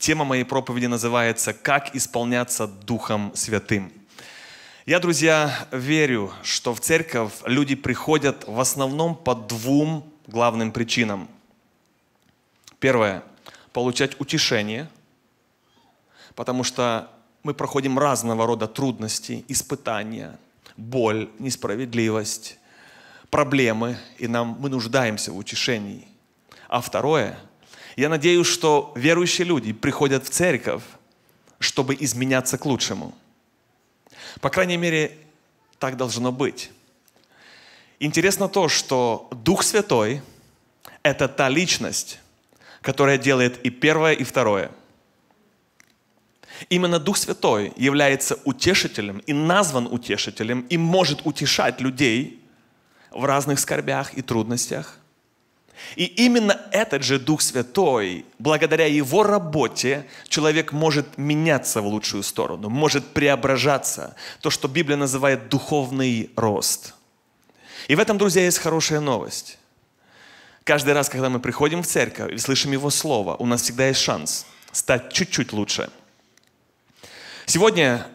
Тема моей проповеди называется «Как исполняться Духом Святым». Я, друзья, верю, что в церковь люди приходят в основном по двум главным причинам. Первое – получать утешение, потому что мы проходим разного рода трудности, испытания, боль, несправедливость, проблемы, и нам мы нуждаемся в утешении. А второе – я надеюсь, что верующие люди приходят в церковь, чтобы изменяться к лучшему. По крайней мере, так должно быть. Интересно то, что Дух Святой – это та личность, которая делает и первое, и второе. Именно Дух Святой является утешителем и назван утешителем и может утешать людей в разных скорбях и трудностях. И именно этот же Дух Святой, благодаря его работе, человек может меняться в лучшую сторону, может преображаться. То, что Библия называет духовный рост. И в этом, друзья, есть хорошая новость. Каждый раз, когда мы приходим в церковь и слышим Его Слово, у нас всегда есть шанс стать чуть-чуть лучше. Сегодня,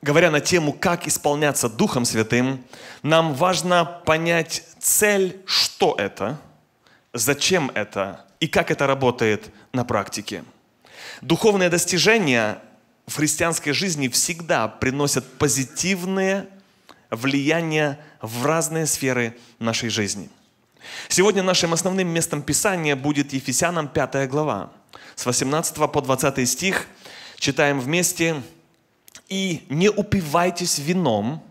говоря на тему «Как исполняться Духом Святым», нам важно понять цель, что это – Зачем это? И как это работает на практике? Духовные достижения в христианской жизни всегда приносят позитивные влияния в разные сферы нашей жизни. Сегодня нашим основным местом Писания будет Ефесянам 5 глава. С 18 по 20 стих читаем вместе. «И не упивайтесь вином,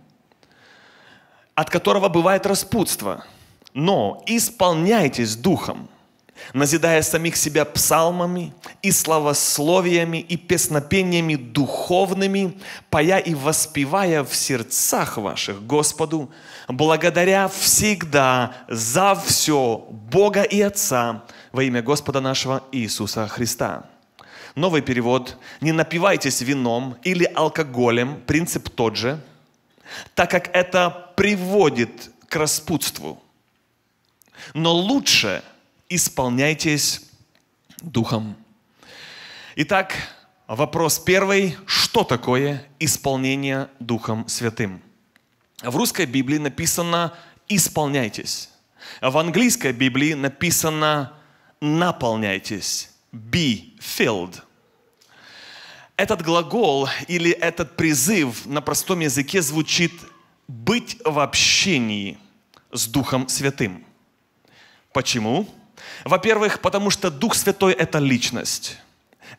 от которого бывает распутство» но исполняйтесь Духом, назидая самих себя псалмами и славословиями и песнопениями духовными, поя и воспевая в сердцах ваших Господу, благодаря всегда за все Бога и Отца во имя Господа нашего Иисуса Христа». Новый перевод. «Не напивайтесь вином или алкоголем», принцип тот же, так как это приводит к распутству – но лучше исполняйтесь Духом. Итак, вопрос первый. Что такое исполнение Духом Святым? В русской Библии написано «исполняйтесь». В английской Библии написано «наполняйтесь». «Be filled». Этот глагол или этот призыв на простом языке звучит «быть в общении с Духом Святым». Почему? Во-первых, потому что Дух Святой – это личность.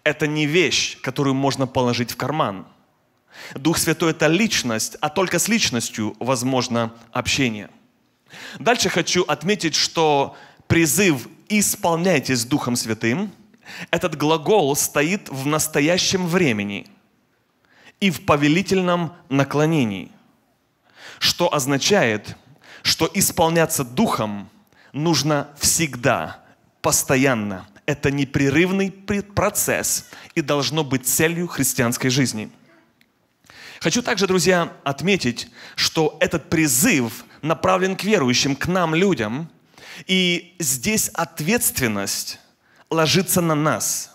Это не вещь, которую можно положить в карман. Дух Святой – это личность, а только с личностью возможно общение. Дальше хочу отметить, что призыв «исполняйтесь Духом Святым» этот глагол стоит в настоящем времени и в повелительном наклонении, что означает, что исполняться Духом – нужно всегда, постоянно. Это непрерывный процесс и должно быть целью христианской жизни. Хочу также, друзья, отметить, что этот призыв направлен к верующим, к нам, людям, и здесь ответственность ложится на нас.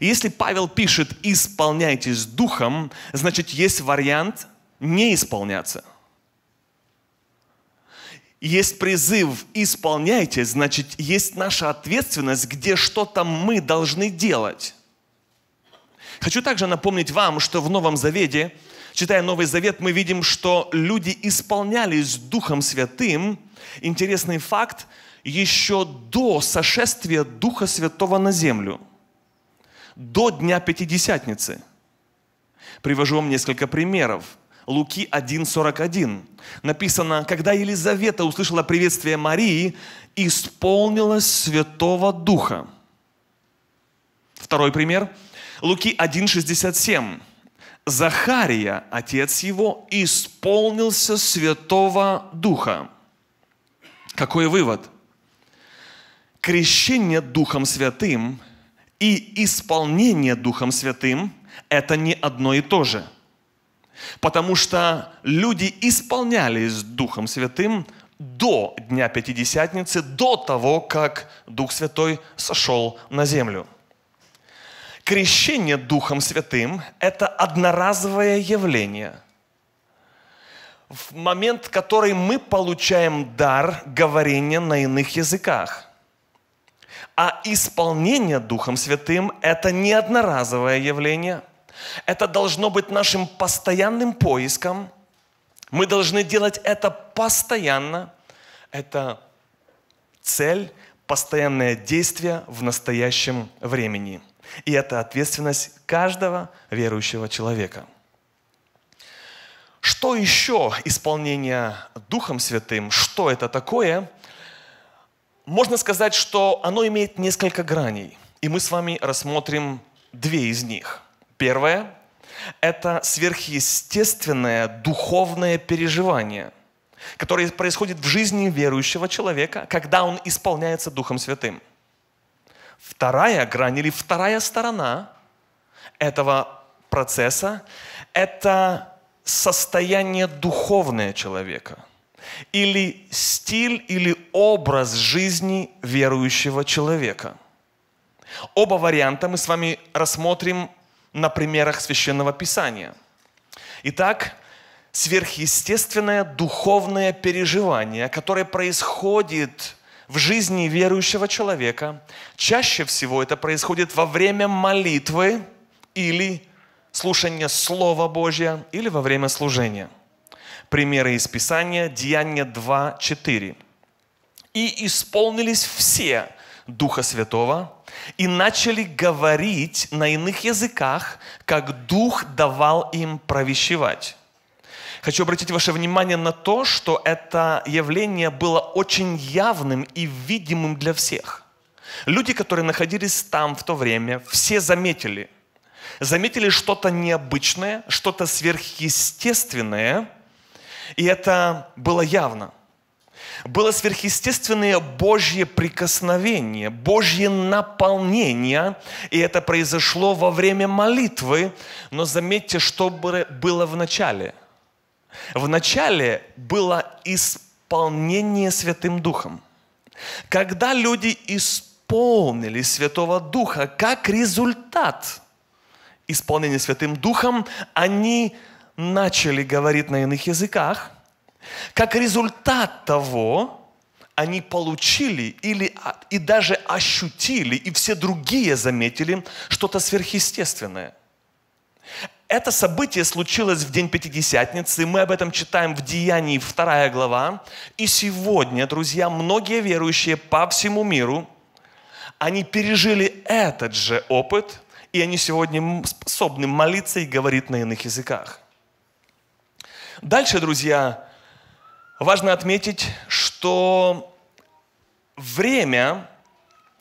Если Павел пишет «исполняйтесь духом», значит, есть вариант не исполняться – есть призыв «исполняйте», значит, есть наша ответственность, где что-то мы должны делать. Хочу также напомнить вам, что в Новом Завете, читая Новый Завет, мы видим, что люди исполнялись Духом Святым. Интересный факт, еще до сошествия Духа Святого на землю, до Дня Пятидесятницы. Привожу вам несколько примеров. Луки 1.41. Написано, когда Елизавета услышала приветствие Марии, исполнилось Святого Духа. Второй пример. Луки 1.67. Захария, отец его, исполнился Святого Духа. Какой вывод? Крещение Духом Святым и исполнение Духом Святым – это не одно и то же – Потому что люди исполнялись Духом Святым до Дня Пятидесятницы, до того, как Дух Святой сошел на землю. Крещение Духом Святым – это одноразовое явление. В момент, в который мы получаем дар говорения на иных языках. А исполнение Духом Святым – это не одноразовое явление – это должно быть нашим постоянным поиском. Мы должны делать это постоянно. Это цель, постоянное действие в настоящем времени. И это ответственность каждого верующего человека. Что еще исполнение Духом Святым, что это такое? Можно сказать, что оно имеет несколько граней, и мы с вами рассмотрим две из них. Первое – это сверхъестественное духовное переживание, которое происходит в жизни верующего человека, когда он исполняется Духом Святым. Вторая грань или вторая сторона этого процесса – это состояние духовное человека или стиль или образ жизни верующего человека. Оба варианта мы с вами рассмотрим на примерах священного писания. Итак, сверхъестественное духовное переживание, которое происходит в жизни верующего человека, чаще всего это происходит во время молитвы или слушания Слова Божия или во время служения. Примеры из Писания, Деяния 2, 4. «И исполнились все, Духа Святого и начали говорить на иных языках, как Дух давал им провещевать. Хочу обратить ваше внимание на то, что это явление было очень явным и видимым для всех. Люди, которые находились там в то время, все заметили. Заметили что-то необычное, что-то сверхъестественное, и это было явно – было сверхъестественное Божье прикосновение, Божье наполнение, и это произошло во время молитвы, но заметьте, что было в начале. В начале было исполнение Святым Духом. Когда люди исполнили Святого Духа, как результат исполнения Святым Духом, они начали говорить на иных языках, как результат того, они получили или а, и даже ощутили, и все другие заметили что-то сверхъестественное. Это событие случилось в день Пятидесятницы, мы об этом читаем в Деянии 2 глава. И сегодня, друзья, многие верующие по всему миру, они пережили этот же опыт, и они сегодня способны молиться и говорить на иных языках. Дальше, друзья, Важно отметить, что время,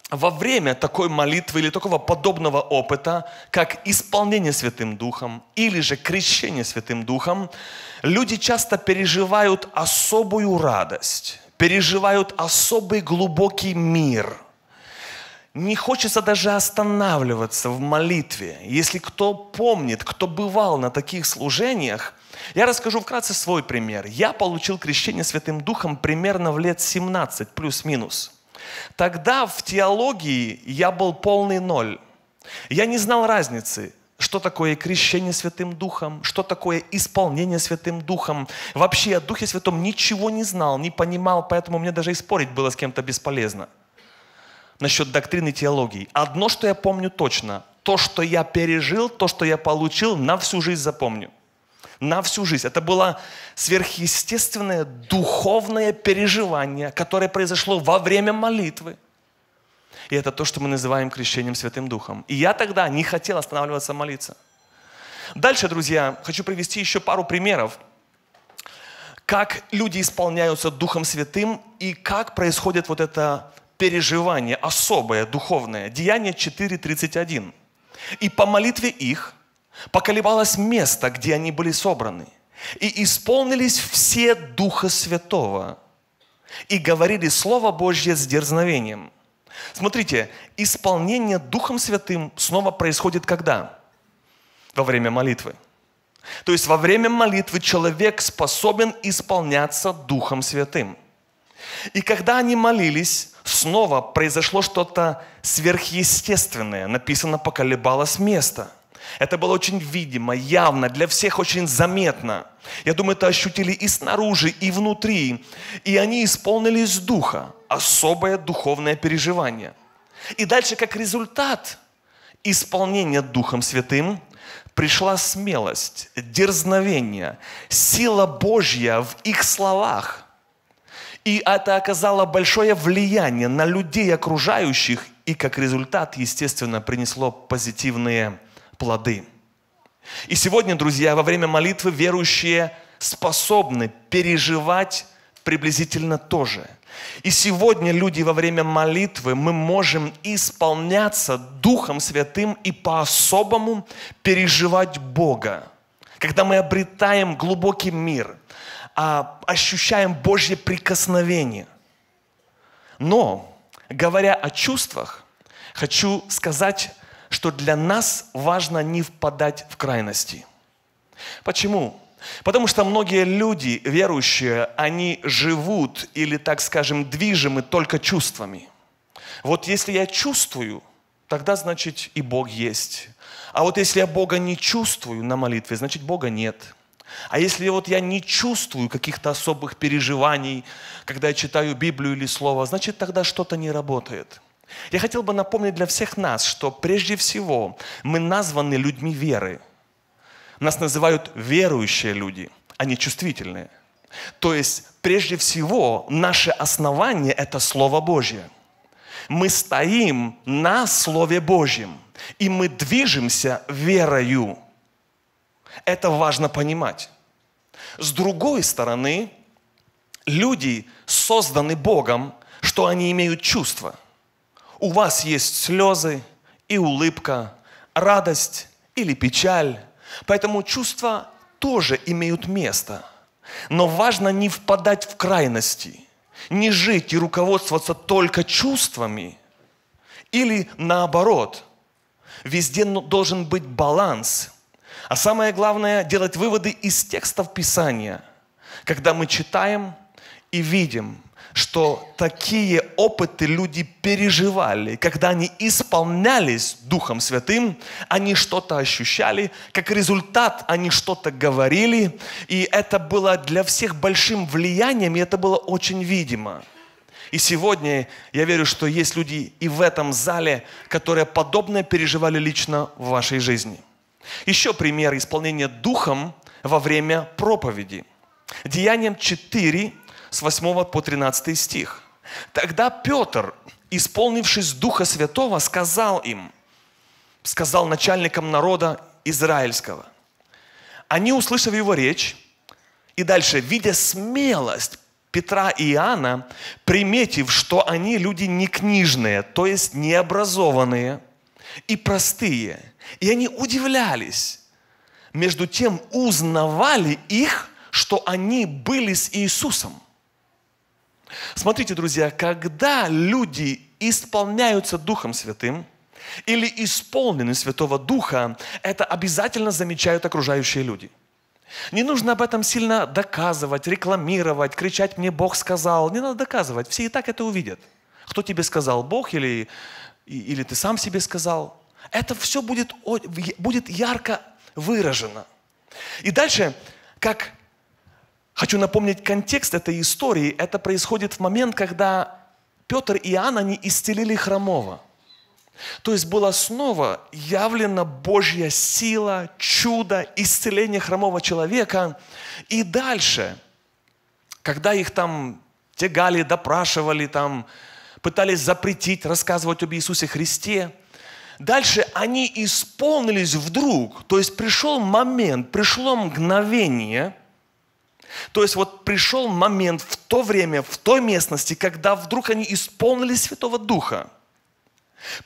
во время такой молитвы или такого подобного опыта, как исполнение Святым Духом или же крещение Святым Духом, люди часто переживают особую радость, переживают особый глубокий мир – не хочется даже останавливаться в молитве. Если кто помнит, кто бывал на таких служениях, я расскажу вкратце свой пример. Я получил крещение Святым Духом примерно в лет 17, плюс-минус. Тогда в теологии я был полный ноль. Я не знал разницы, что такое крещение Святым Духом, что такое исполнение Святым Духом. Вообще о Духе Святом ничего не знал, не понимал, поэтому мне даже и спорить было с кем-то бесполезно насчет доктрины теологии. Одно, что я помню точно, то, что я пережил, то, что я получил, на всю жизнь запомню – на всю жизнь. Это было сверхъестественное духовное переживание, которое произошло во время молитвы. И это то, что мы называем крещением Святым Духом. И я тогда не хотел останавливаться молиться. Дальше, друзья, хочу привести еще пару примеров, как люди исполняются Духом Святым и как происходит вот это переживание особое, духовное. Деяние 4.31. «И по молитве их поколебалось место, где они были собраны, и исполнились все Духа Святого, и говорили Слово Божье с дерзновением. Смотрите, исполнение Духом Святым снова происходит когда? Во время молитвы. То есть во время молитвы человек способен исполняться Духом Святым. И когда они молились, снова произошло что-то сверхъестественное. Написано, поколебалось место – это было очень видимо, явно, для всех очень заметно. Я думаю, это ощутили и снаружи, и внутри. И они исполнились духа, особое духовное переживание. И дальше, как результат исполнения Духом Святым, пришла смелость, дерзновение, сила Божья в их словах. И это оказало большое влияние на людей окружающих и как результат, естественно, принесло позитивные плоды. И сегодня, друзья, во время молитвы верующие способны переживать приблизительно то же. И сегодня люди во время молитвы мы можем исполняться Духом Святым и по-особому переживать Бога. Когда мы обретаем глубокий мир, а, ощущаем Божье прикосновение. Но, говоря о чувствах, хочу сказать что для нас важно не впадать в крайности. Почему? Потому что многие люди, верующие, они живут или, так скажем, движимы только чувствами. Вот если я чувствую, тогда, значит, и Бог есть. А вот если я Бога не чувствую на молитве, значит, Бога нет. А если вот я не чувствую каких-то особых переживаний, когда я читаю Библию или Слово, значит, тогда что-то не работает. Я хотел бы напомнить для всех нас, что прежде всего мы названы людьми веры. Нас называют верующие люди, а не чувствительные. То есть прежде всего наше основание – это Слово Божье. Мы стоим на Слове Божьем, и мы движемся верою. Это важно понимать. С другой стороны, люди созданы Богом, что они имеют чувства – у вас есть слезы и улыбка, радость или печаль. Поэтому чувства тоже имеют место. Но важно не впадать в крайности, не жить и руководствоваться только чувствами. Или наоборот, везде должен быть баланс. А самое главное, делать выводы из текстов Писания, когда мы читаем и видим – что такие опыты люди переживали. Когда они исполнялись Духом Святым, они что-то ощущали, как результат они что-то говорили, и это было для всех большим влиянием, и это было очень видимо. И сегодня я верю, что есть люди и в этом зале, которые подобное переживали лично в вашей жизни. Еще пример исполнения Духом во время проповеди. Деянием 4, с 8 по 13 стих. Тогда Петр, исполнившись Духа Святого, сказал им, сказал начальникам народа израильского. Они, услышав его речь, и дальше, видя смелость Петра и Иоанна, приметив, что они люди не книжные, то есть необразованные и простые, и они удивлялись, между тем узнавали их, что они были с Иисусом. Смотрите, друзья, когда люди исполняются Духом Святым или исполнены Святого Духа, это обязательно замечают окружающие люди – не нужно об этом сильно доказывать, рекламировать, кричать «мне Бог сказал». Не надо доказывать, все и так это увидят. Кто тебе сказал, Бог или, или ты сам себе сказал. Это все будет, будет ярко выражено. И дальше, как Хочу напомнить контекст этой истории. Это происходит в момент, когда Петр и Иоанн, они исцелили хромого. То есть была снова явлена Божья сила, чудо, исцеление хромого человека. И дальше, когда их там тягали, допрашивали, там, пытались запретить рассказывать об Иисусе Христе, дальше они исполнились вдруг. То есть пришел момент, пришло мгновение – то есть вот пришел момент в то время, в той местности, когда вдруг они исполнили Святого Духа.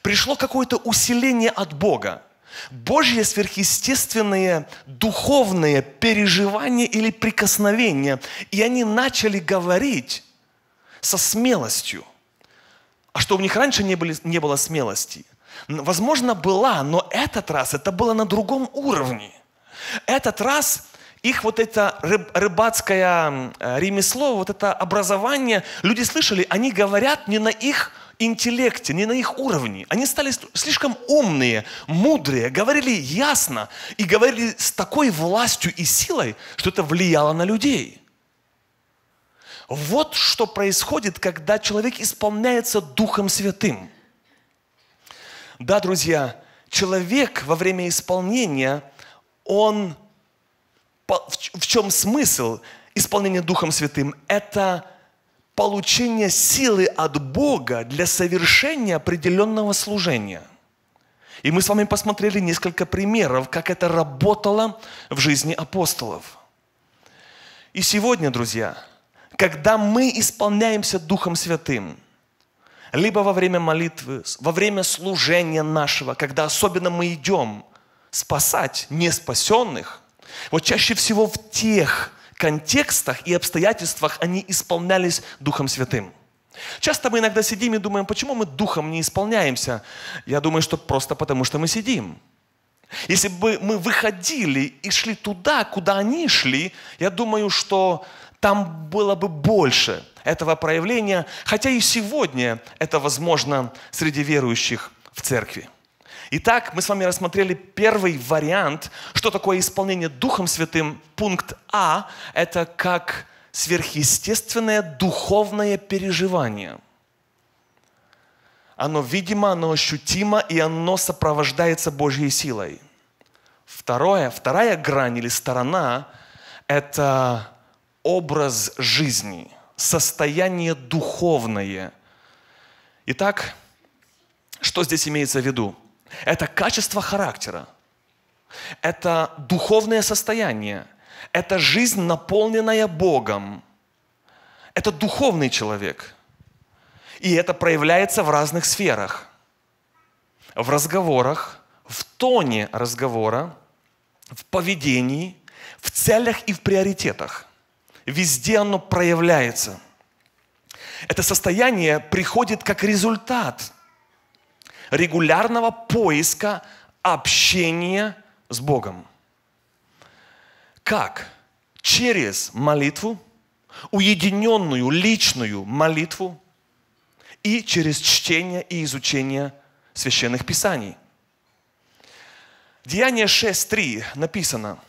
Пришло какое-то усиление от Бога. Божье сверхъестественные духовные переживания или прикосновения. И они начали говорить со смелостью. А что у них раньше не, были, не было смелости? Возможно, была, но этот раз это было на другом уровне. Этот раз их вот это рыб, рыбацкое э, ремесло, вот это образование, люди слышали, они говорят не на их интеллекте, не на их уровне. Они стали слишком умные, мудрые, говорили ясно и говорили с такой властью и силой, что это влияло на людей. Вот что происходит, когда человек исполняется Духом Святым. Да, друзья, человек во время исполнения, он в чем смысл исполнения Духом Святым? Это получение силы от Бога для совершения определенного служения. И мы с вами посмотрели несколько примеров, как это работало в жизни апостолов. И сегодня, друзья, когда мы исполняемся Духом Святым, либо во время молитвы, во время служения нашего, когда особенно мы идем спасать неспасенных – вот чаще всего в тех контекстах и обстоятельствах они исполнялись Духом Святым. Часто мы иногда сидим и думаем, почему мы Духом не исполняемся? Я думаю, что просто потому, что мы сидим. Если бы мы выходили и шли туда, куда они шли, я думаю, что там было бы больше этого проявления, хотя и сегодня это возможно среди верующих в церкви. Итак, мы с вами рассмотрели первый вариант, что такое исполнение Духом Святым. Пункт А – это как сверхъестественное духовное переживание. Оно видимо, оно ощутимо, и оно сопровождается Божьей силой. Второе, вторая грань или сторона – это образ жизни, состояние духовное. Итак, что здесь имеется в виду? Это качество характера. Это духовное состояние. Это жизнь, наполненная Богом. Это духовный человек. И это проявляется в разных сферах. В разговорах, в тоне разговора, в поведении, в целях и в приоритетах. Везде оно проявляется. Это состояние приходит как результат – регулярного поиска общения с Богом. Как? Через молитву, уединенную личную молитву и через чтение и изучение священных писаний. Деяние 6.3 написано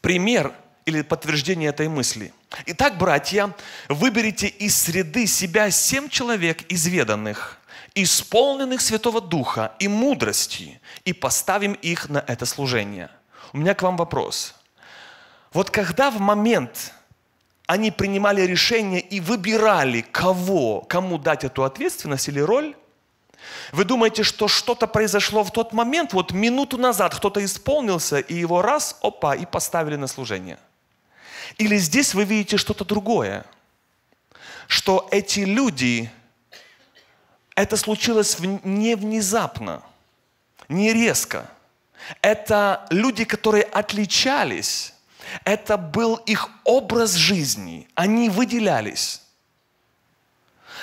пример или подтверждение этой мысли. Итак, братья, выберите из среды себя семь человек изведанных – исполненных Святого Духа и мудрости, и поставим их на это служение. У меня к вам вопрос. Вот когда в момент они принимали решение и выбирали, кого, кому дать эту ответственность или роль, вы думаете, что что-то произошло в тот момент, вот минуту назад кто-то исполнился, и его раз, опа, и поставили на служение. Или здесь вы видите что-то другое, что эти люди – это случилось не внезапно, не резко. Это люди, которые отличались, это был их образ жизни, они выделялись.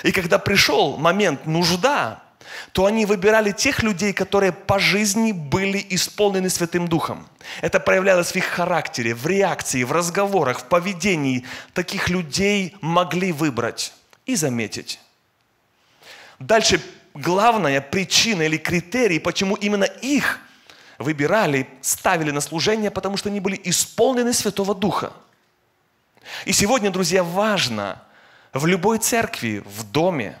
И когда пришел момент нужда, то они выбирали тех людей, которые по жизни были исполнены Святым Духом. Это проявлялось в их характере, в реакции, в разговорах, в поведении. Таких людей могли выбрать и заметить. Дальше главная причина или критерий, почему именно их выбирали, ставили на служение, потому что они были исполнены Святого Духа. И сегодня, друзья, важно в любой церкви, в доме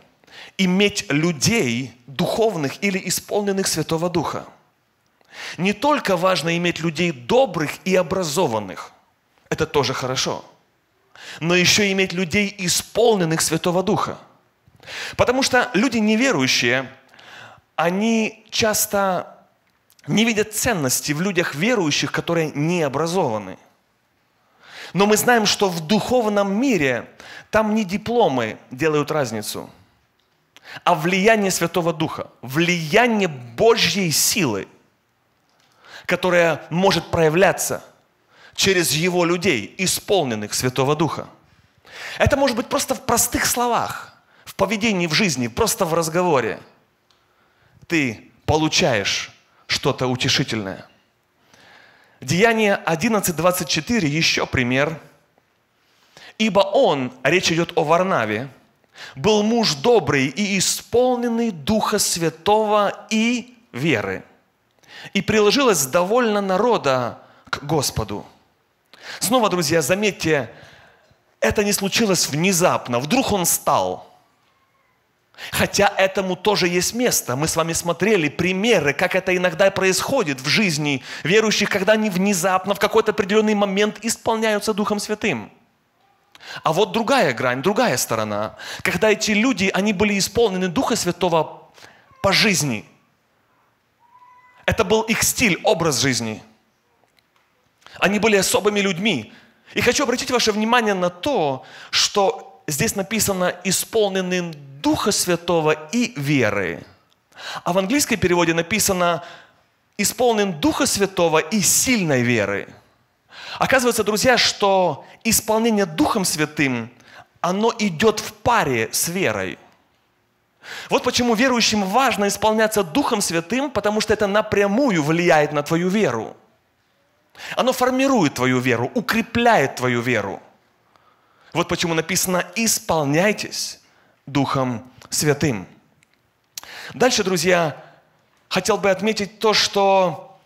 иметь людей духовных или исполненных Святого Духа. Не только важно иметь людей добрых и образованных, это тоже хорошо, но еще иметь людей исполненных Святого Духа – Потому что люди неверующие, они часто не видят ценности в людях верующих, которые не образованы. Но мы знаем, что в духовном мире там не дипломы делают разницу, а влияние Святого Духа, влияние Божьей силы, которая может проявляться через Его людей, исполненных Святого Духа. Это может быть просто в простых словах – в поведении, в жизни, просто в разговоре ты получаешь что-то утешительное. Деяние 11.24 еще пример. «Ибо он, речь идет о Варнаве, был муж добрый и исполненный Духа Святого и веры, и приложилось довольно народа к Господу». Снова, друзья, заметьте, это не случилось внезапно. Вдруг он стал – Хотя этому тоже есть место. Мы с вами смотрели примеры, как это иногда происходит в жизни верующих, когда они внезапно в какой-то определенный момент исполняются Духом Святым. А вот другая грань, другая сторона. Когда эти люди, они были исполнены Духа Святого по жизни. Это был их стиль, образ жизни. Они были особыми людьми. И хочу обратить ваше внимание на то, что здесь написано «исполненным Духа Святого и веры». А в английском переводе написано «исполнен Духа Святого и сильной веры». Оказывается, друзья, что исполнение Духом Святым, оно идет в паре с верой. Вот почему верующим важно исполняться Духом Святым, потому что это напрямую влияет на твою веру. Оно формирует твою веру, укрепляет твою веру. Вот почему написано «исполняйтесь Духом Святым». Дальше, друзья, хотел бы отметить то, что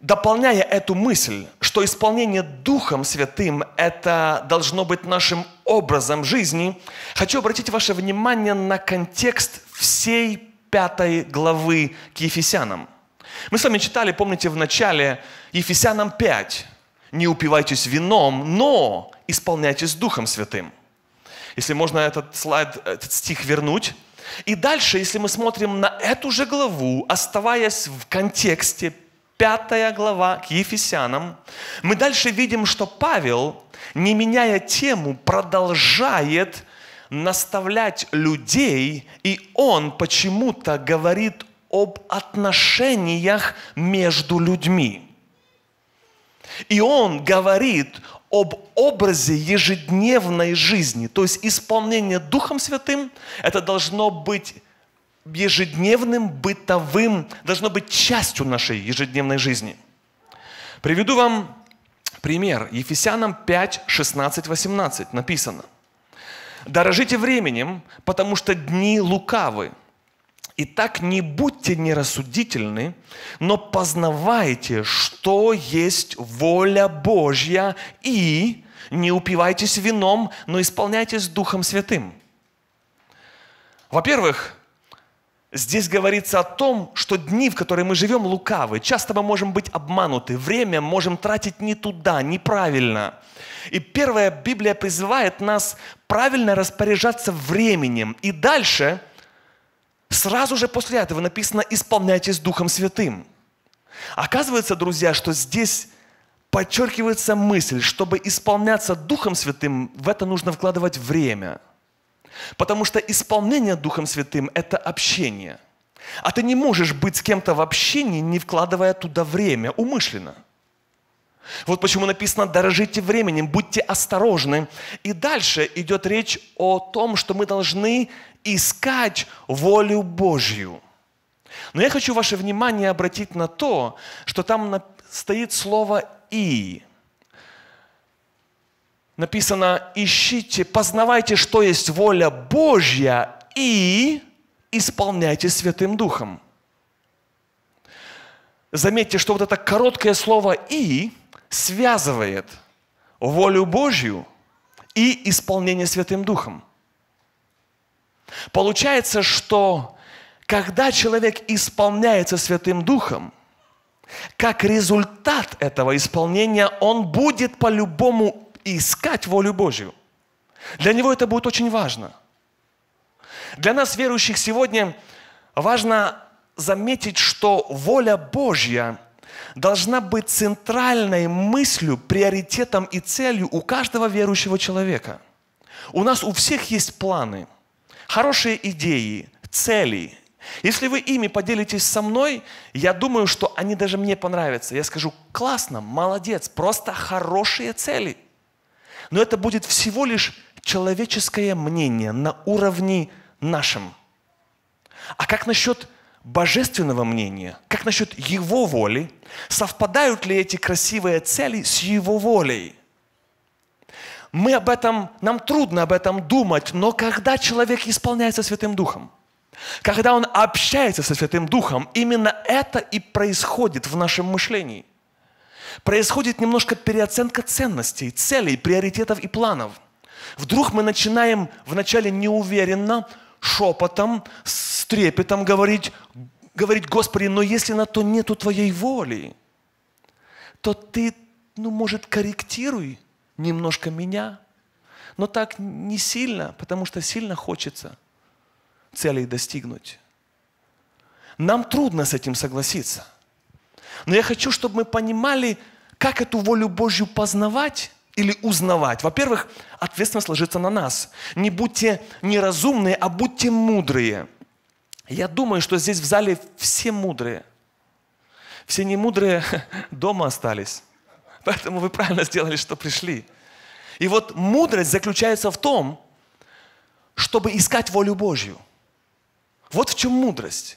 дополняя эту мысль, что исполнение Духом Святым – это должно быть нашим образом жизни, хочу обратить ваше внимание на контекст всей пятой главы к Ефесянам. Мы с вами читали, помните, в начале Ефесянам 5. «Не упивайтесь вином, но исполняйтесь Духом Святым. Если можно этот слайд, этот стих вернуть. И дальше, если мы смотрим на эту же главу, оставаясь в контексте, пятая глава к Ефесянам, мы дальше видим, что Павел, не меняя тему, продолжает наставлять людей, и он почему-то говорит об отношениях между людьми. И он говорит об образе ежедневной жизни. То есть исполнение Духом Святым, это должно быть ежедневным, бытовым, должно быть частью нашей ежедневной жизни. Приведу вам пример. Ефесянам 5, 16, 18 написано. «Дорожите временем, потому что дни лукавы». Итак, не будьте нерассудительны, но познавайте, что есть воля Божья, и не упивайтесь вином, но исполняйтесь Духом Святым. Во-первых, Здесь говорится о том, что дни, в которые мы живем, лукавы. Часто мы можем быть обмануты, время можем тратить не туда, неправильно. И первая Библия призывает нас правильно распоряжаться временем. И дальше Сразу же после этого написано «исполняйтесь Духом Святым». Оказывается, друзья, что здесь подчеркивается мысль, чтобы исполняться Духом Святым, в это нужно вкладывать время. Потому что исполнение Духом Святым – это общение. А ты не можешь быть с кем-то в общении, не вкладывая туда время умышленно. Вот почему написано «дорожите временем, будьте осторожны». И дальше идет речь о том, что мы должны искать волю Божью. Но я хочу ваше внимание обратить на то, что там стоит слово «и». Написано «ищите, познавайте, что есть воля Божья и исполняйте Святым Духом». Заметьте, что вот это короткое слово «и» связывает волю Божью и исполнение Святым Духом – Получается, что когда человек исполняется Святым Духом, как результат этого исполнения он будет по-любому искать волю Божью. Для него это будет очень важно. Для нас, верующих, сегодня важно заметить, что воля Божья должна быть центральной мыслью, приоритетом и целью у каждого верующего человека. У нас у всех есть планы – хорошие идеи, цели. Если вы ими поделитесь со мной, я думаю, что они даже мне понравятся. Я скажу, классно, молодец, просто хорошие цели. Но это будет всего лишь человеческое мнение на уровне нашем. А как насчет божественного мнения? Как насчет Его воли? Совпадают ли эти красивые цели с Его волей? мы об этом, нам трудно об этом думать, но когда человек исполняется Святым Духом, когда он общается со Святым Духом, именно это и происходит в нашем мышлении. Происходит немножко переоценка ценностей, целей, приоритетов и планов. Вдруг мы начинаем вначале неуверенно, шепотом, с трепетом говорить, говорить, Господи, но если на то нету Твоей воли, то Ты, ну, может, корректируй, немножко меня, но так не сильно, потому что сильно хочется целей достигнуть. Нам трудно с этим согласиться. Но я хочу, чтобы мы понимали, как эту волю Божью познавать или узнавать. Во-первых, ответственность ложится на нас. Не будьте неразумные, а будьте мудрые. Я думаю, что здесь в зале все мудрые. Все немудрые дома остались. Поэтому вы правильно сделали, что пришли. И вот мудрость заключается в том, чтобы искать волю Божью. Вот в чем мудрость.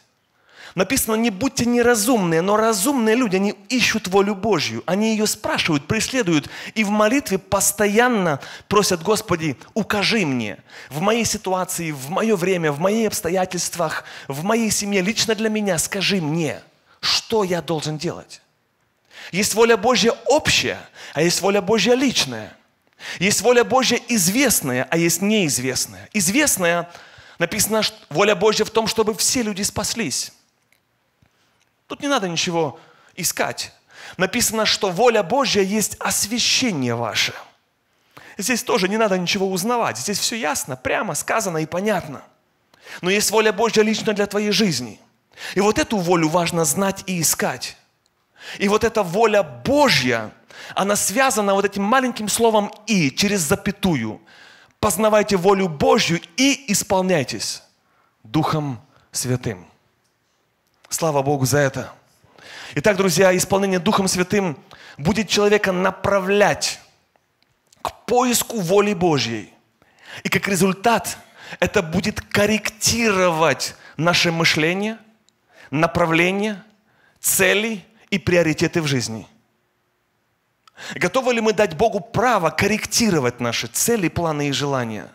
Написано, не будьте неразумные, но разумные люди, они ищут волю Божью, они ее спрашивают, преследуют и в молитве постоянно просят, Господи, укажи мне в моей ситуации, в мое время, в моих обстоятельствах, в моей семье, лично для меня, скажи мне, что я должен делать. Есть воля Божья общая, а есть воля Божья личная. Есть воля Божья известная, а есть неизвестная. Известная, написано, воля Божья в том, чтобы все люди спаслись. Тут не надо ничего искать. Написано, что воля Божья есть освящение ваше. Здесь тоже не надо ничего узнавать. Здесь все ясно, прямо сказано и понятно. Но есть воля Божья лично для твоей жизни. И вот эту волю важно знать и искать. И вот эта воля Божья, она связана вот этим маленьким словом «и» через запятую. Познавайте волю Божью и исполняйтесь Духом Святым. Слава Богу за это. Итак, друзья, исполнение Духом Святым будет человека направлять к поиску воли Божьей. И как результат это будет корректировать наше мышление, направление, цели – и приоритеты в жизни. Готовы ли мы дать Богу право корректировать наши цели, планы и желания?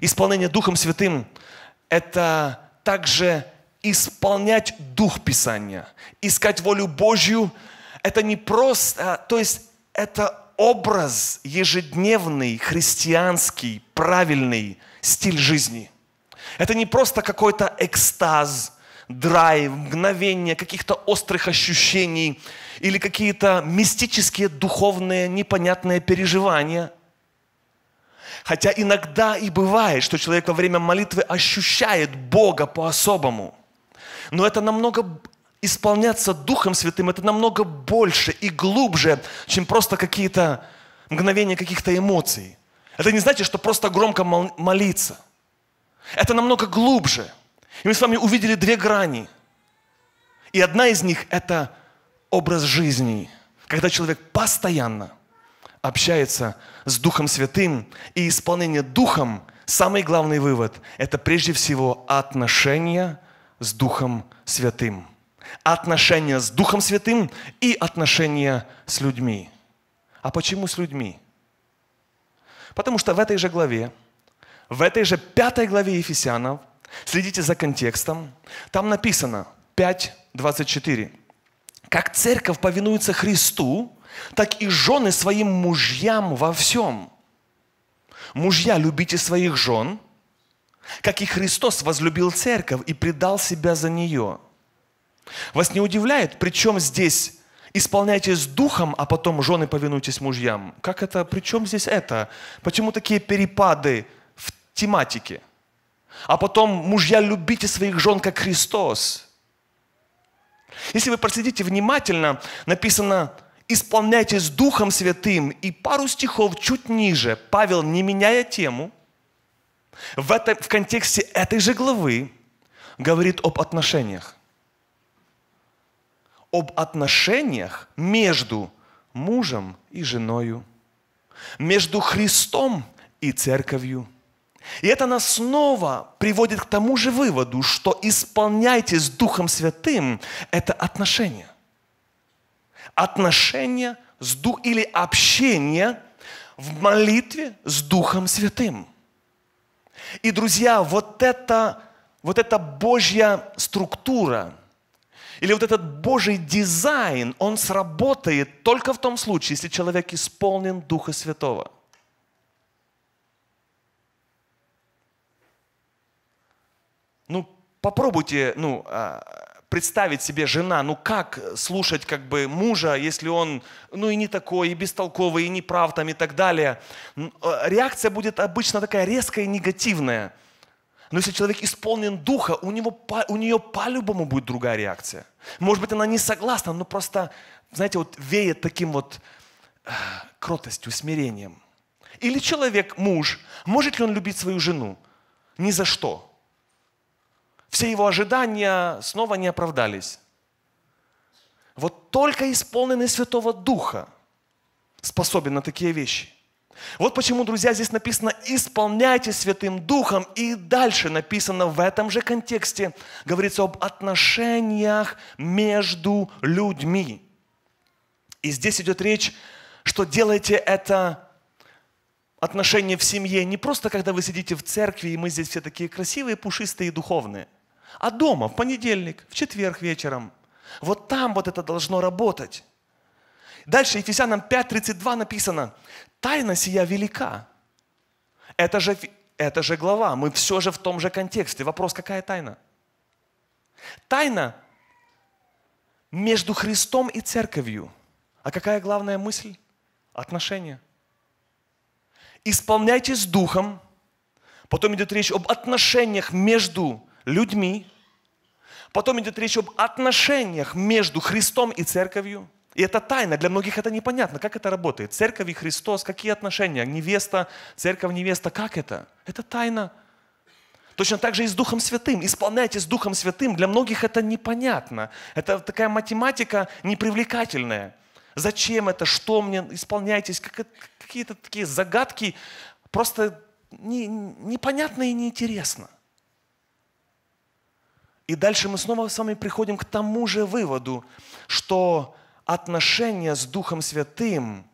Исполнение Духом Святым – это также исполнять Дух Писания, искать волю Божью. Это не просто, а, то есть это образ ежедневный, христианский, правильный стиль жизни. Это не просто какой-то экстаз – драйв, мгновения, каких-то острых ощущений или какие-то мистические, духовные, непонятные переживания. Хотя иногда и бывает, что человек во время молитвы ощущает Бога по-особому. Но это намного исполняться Духом Святым, это намного больше и глубже, чем просто какие-то мгновения каких-то эмоций. Это не значит, что просто громко молиться. Это намного глубже – и мы с вами увидели две грани. И одна из них – это образ жизни, когда человек постоянно общается с Духом Святым, и исполнение Духом, самый главный вывод – это прежде всего отношения с Духом Святым. Отношения с Духом Святым и отношения с людьми. А почему с людьми? Потому что в этой же главе, в этой же пятой главе Ефесянов Следите за контекстом. Там написано 5.24. Как церковь повинуется Христу, так и жены своим мужьям во всем. Мужья, любите своих жен, как и Христос возлюбил церковь и предал себя за нее. Вас не удивляет, причем здесь исполняйтесь духом, а потом жены повинуйтесь мужьям. Как это, при чем здесь это? Почему такие перепады в тематике? А потом, мужья, любите своих жен, как Христос. Если вы проследите внимательно, написано «Исполняйтесь Духом Святым». И пару стихов чуть ниже Павел, не меняя тему, в, это, в контексте этой же главы говорит об отношениях. Об отношениях между мужем и женою, между Христом и церковью – и это нас снова приводит к тому же выводу, что исполняйте с Духом Святым – это отношение, отношение с дух или общение в молитве с Духом Святым. И, друзья, вот это, вот эта Божья структура – или вот этот Божий дизайн, он сработает только в том случае, если человек исполнен Духа Святого – Ну, попробуйте, ну, а, представить себе жена, ну как слушать как бы мужа, если он, ну и не такой, и бестолковый, и неправ там и так далее. Э, реакция будет обычно такая резкая и негативная. Но если человек исполнен духа, у, него, у нее по-любому будет другая реакция. Может быть, она не согласна, но просто, знаете, вот веет таким вот э, кротостью, смирением. Или человек, муж, может ли он любить свою жену? Ни за что. Все его ожидания снова не оправдались. Вот только исполненный Святого Духа способен на такие вещи. Вот почему, друзья, здесь написано «исполняйте Святым Духом», и дальше написано в этом же контексте, говорится об отношениях между людьми. И здесь идет речь, что делайте это отношение в семье не просто, когда вы сидите в церкви, и мы здесь все такие красивые, пушистые и духовные – а дома в понедельник, в четверг вечером. Вот там вот это должно работать. Дальше Ефесянам 5.32 написано, «Тайна сия велика». Это же, это же глава, мы все же в том же контексте. Вопрос, какая тайна? Тайна между Христом и церковью. А какая главная мысль? Отношения. Исполняйтесь Духом. Потом идет речь об отношениях между людьми. Потом идет речь об отношениях между Христом и церковью. И это тайна, для многих это непонятно, как это работает. Церковь и Христос, какие отношения? Невеста, церковь, невеста, как это? Это тайна. Точно так же и с Духом Святым. Исполняйте с Духом Святым. Для многих это непонятно. Это такая математика непривлекательная. Зачем это? Что мне? Исполняйтесь. Какие-то такие загадки просто непонятно и неинтересно. И дальше мы снова с вами приходим к тому же выводу, что отношения с Духом Святым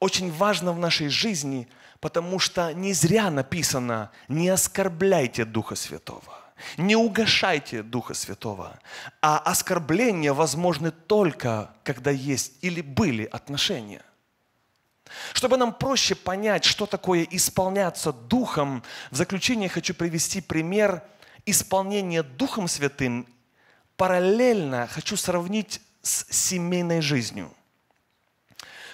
очень важно в нашей жизни, потому что не зря написано «не оскорбляйте Духа Святого». Не угошайте Духа Святого. А оскорбления возможны только, когда есть или были отношения. Чтобы нам проще понять, что такое исполняться Духом, в заключение хочу привести пример – исполнение Духом Святым параллельно хочу сравнить с семейной жизнью.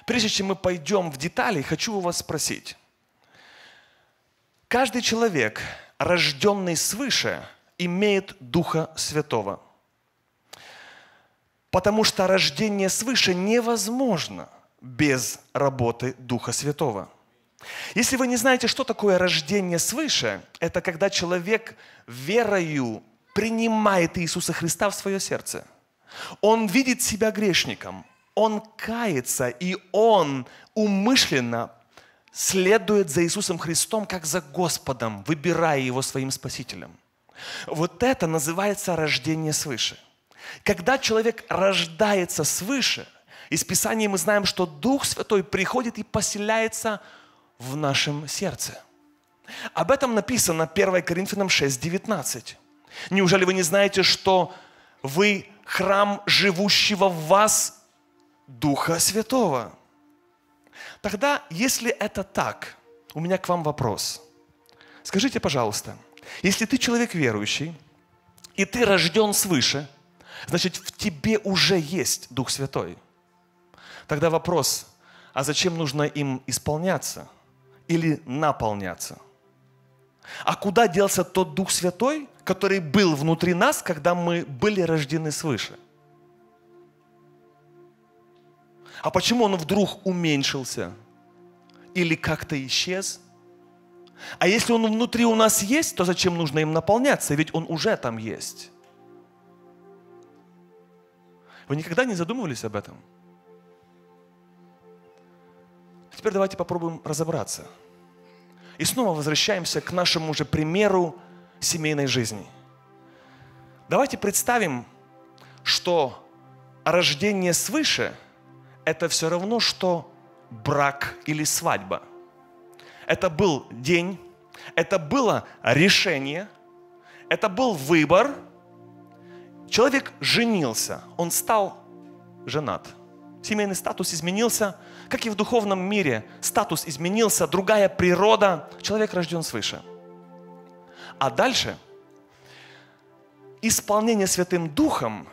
Прежде чем мы пойдем в детали, хочу у вас спросить. Каждый человек, рожденный свыше, имеет Духа Святого. Потому что рождение свыше невозможно без работы Духа Святого. Если вы не знаете, что такое рождение свыше, это когда человек верою принимает Иисуса Христа в свое сердце. Он видит себя грешником, он кается, и он умышленно следует за Иисусом Христом, как за Господом, выбирая Его своим Спасителем. Вот это называется рождение свыше. Когда человек рождается свыше, из Писания мы знаем, что Дух Святой приходит и поселяется в в нашем сердце. Об этом написано 1 Коринфянам 6:19. Неужели вы не знаете, что вы храм живущего в вас Духа Святого? Тогда, если это так, у меня к вам вопрос. Скажите, пожалуйста, если ты человек верующий, и ты рожден свыше, значит, в тебе уже есть Дух Святой. Тогда вопрос, а зачем нужно им исполняться – или наполняться. А куда делся тот Дух Святой, который был внутри нас, когда мы были рождены свыше? А почему он вдруг уменьшился или как-то исчез? А если он внутри у нас есть, то зачем нужно им наполняться? Ведь он уже там есть. Вы никогда не задумывались об этом? Теперь давайте попробуем разобраться. И снова возвращаемся к нашему же примеру семейной жизни. Давайте представим, что рождение свыше – это все равно, что брак или свадьба. Это был день, это было решение, это был выбор. Человек женился, он стал женат. Семейный статус изменился – как и в духовном мире, статус изменился, другая природа, человек рожден свыше. А дальше исполнение Святым Духом,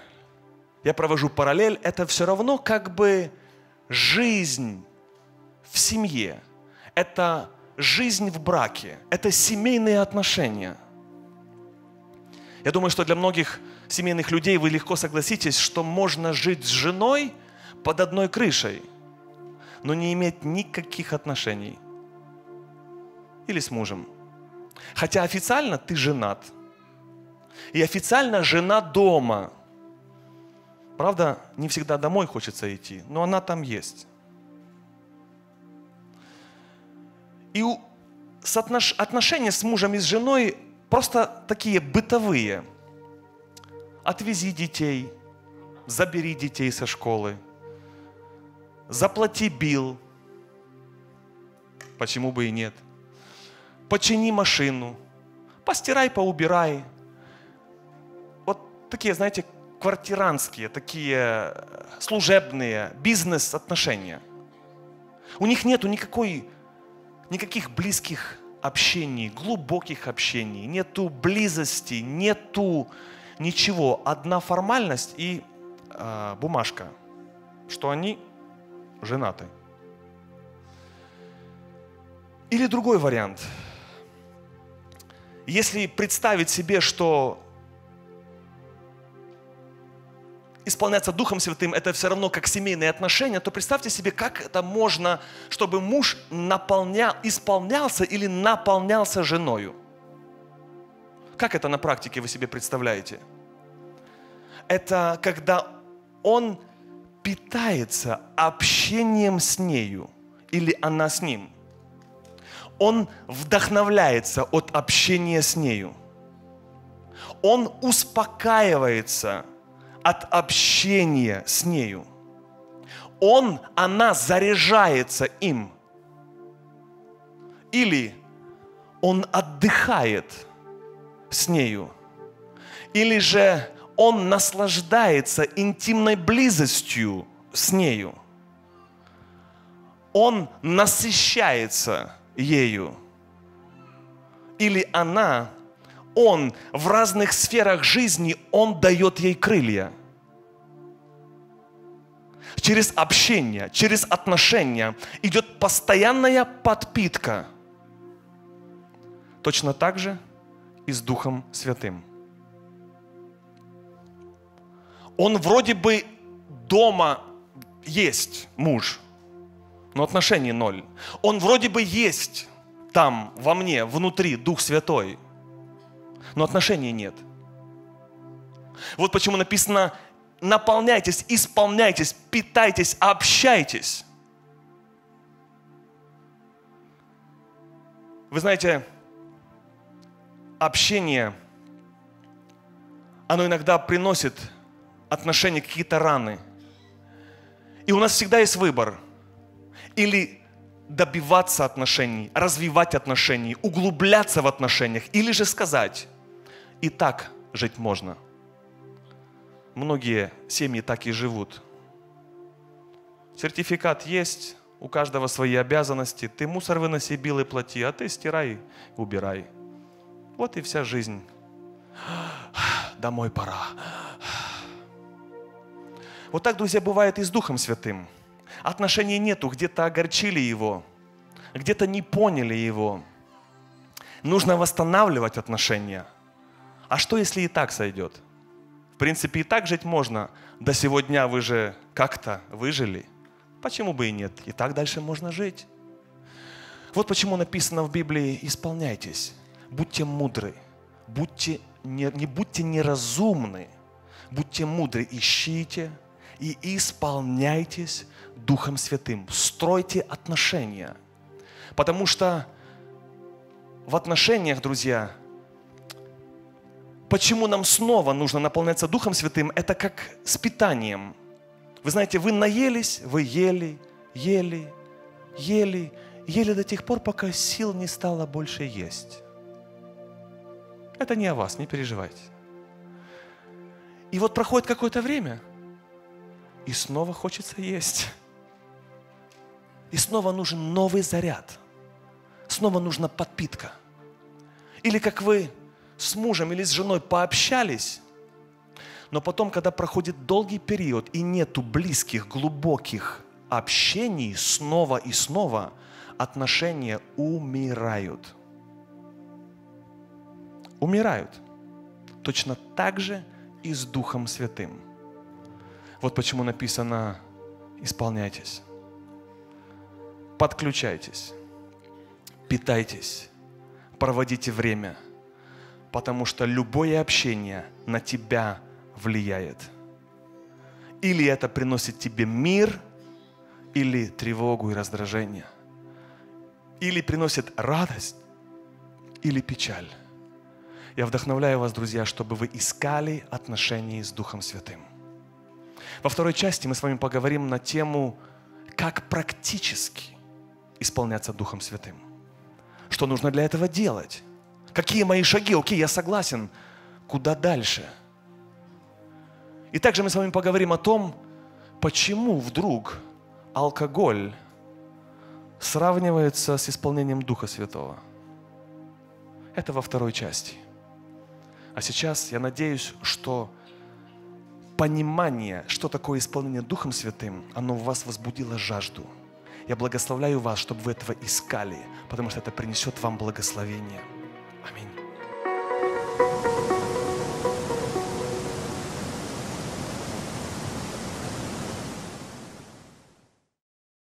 я провожу параллель, это все равно как бы жизнь в семье, это жизнь в браке, это семейные отношения. Я думаю, что для многих семейных людей вы легко согласитесь, что можно жить с женой под одной крышей – но не иметь никаких отношений. Или с мужем. Хотя официально ты женат. И официально жена дома. Правда, не всегда домой хочется идти, но она там есть. И отношения с мужем и с женой просто такие бытовые. Отвези детей, забери детей со школы – заплати бил. Почему бы и нет? Почини машину, постирай, поубирай. Вот такие, знаете, квартиранские, такие э, служебные, бизнес-отношения. У них нету никакой, никаких близких общений, глубоких общений, нету близости, нету ничего. Одна формальность и э, бумажка, что они женаты. Или другой вариант. Если представить себе, что исполняться Духом Святым, это все равно как семейные отношения, то представьте себе, как это можно, чтобы муж наполнял, исполнялся или наполнялся женою. Как это на практике вы себе представляете? Это когда он питается общением с нею или она с ним. Он вдохновляется от общения с нею. Он успокаивается от общения с нею. Он, она заряжается им. Или он отдыхает с нею. Или же он наслаждается интимной близостью с нею. Он насыщается ею. Или она, он в разных сферах жизни, он дает ей крылья. Через общение, через отношения идет постоянная подпитка. Точно так же и с Духом Святым. Он вроде бы дома есть муж, но отношений ноль. Он вроде бы есть там, во мне, внутри, Дух Святой, но отношений нет. Вот почему написано, наполняйтесь, исполняйтесь, питайтесь, общайтесь. Вы знаете, общение, оно иногда приносит отношения, какие-то раны. И у нас всегда есть выбор. Или добиваться отношений, развивать отношения, углубляться в отношениях, или же сказать, и так жить можно. Многие семьи так и живут. Сертификат есть, у каждого свои обязанности. Ты мусор выноси, бил и плати, а ты стирай, убирай. Вот и вся жизнь. Домой пора. Вот так, друзья, бывает и с Духом Святым. Отношений нету, где-то огорчили его, где-то не поняли его. Нужно восстанавливать отношения. А что, если и так сойдет? В принципе, и так жить можно. До сегодня вы же как-то выжили. Почему бы и нет? И так дальше можно жить. Вот почему написано в Библии «Исполняйтесь, будьте мудры, будьте, не, не будьте неразумны, будьте мудры, ищите и исполняйтесь Духом Святым. Стройте отношения. Потому что в отношениях, друзья, почему нам снова нужно наполняться Духом Святым, это как с питанием. Вы знаете, вы наелись, вы ели, ели, ели, ели до тех пор, пока сил не стало больше есть. Это не о вас, не переживайте. И вот проходит какое-то время – и снова хочется есть. И снова нужен новый заряд. Снова нужна подпитка. Или как вы с мужем или с женой пообщались, но потом, когда проходит долгий период и нету близких, глубоких общений снова и снова, отношения умирают. Умирают. Точно так же и с Духом Святым. Вот почему написано «исполняйтесь», «подключайтесь», «питайтесь», «проводите время», потому что любое общение на тебя влияет. Или это приносит тебе мир, или тревогу и раздражение, или приносит радость, или печаль. Я вдохновляю вас, друзья, чтобы вы искали отношения с Духом Святым. Во второй части мы с вами поговорим на тему, как практически исполняться Духом Святым. Что нужно для этого делать? Какие мои шаги? Окей, я согласен. Куда дальше? И также мы с вами поговорим о том, почему вдруг алкоголь сравнивается с исполнением Духа Святого. Это во второй части. А сейчас я надеюсь, что понимание, что такое исполнение Духом Святым, оно в вас возбудило жажду. Я благословляю вас, чтобы вы этого искали, потому что это принесет вам благословение.